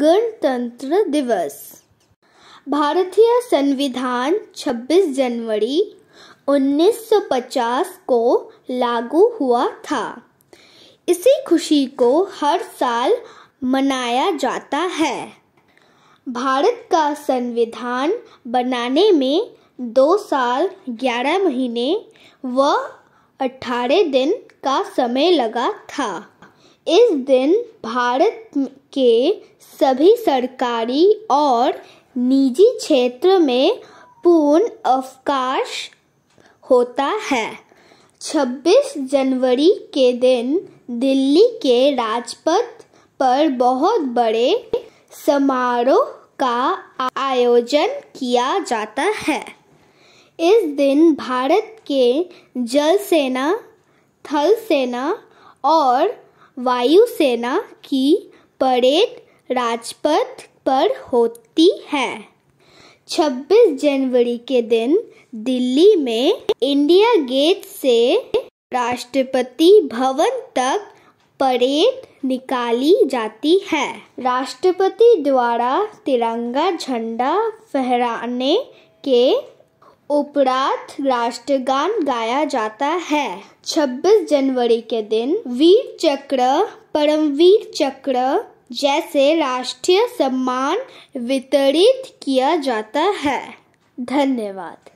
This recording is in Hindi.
गणतंत्र दिवस भारतीय संविधान 26 जनवरी 1950 को लागू हुआ था इसी खुशी को हर साल मनाया जाता है भारत का संविधान बनाने में दो साल ग्यारह महीने व अठारह दिन का समय लगा था इस दिन भारत के सभी सरकारी और निजी क्षेत्र में पूर्ण अवकाश होता है 26 जनवरी के दिन दिल्ली के राजपथ पर बहुत बड़े समारोह का आयोजन किया जाता है इस दिन भारत के जल सेना थल सेना और वायुसेना की परेड राजपथ पर होती है 26 जनवरी के दिन दिल्ली में इंडिया गेट से राष्ट्रपति भवन तक परेड निकाली जाती है राष्ट्रपति द्वारा तिरंगा झंडा फहराने के उपरांत राष्ट्रगान गाया जाता है 26 जनवरी के दिन वीर चक्र परमवीर चक्र जैसे राष्ट्रीय सम्मान वितरित किया जाता है धन्यवाद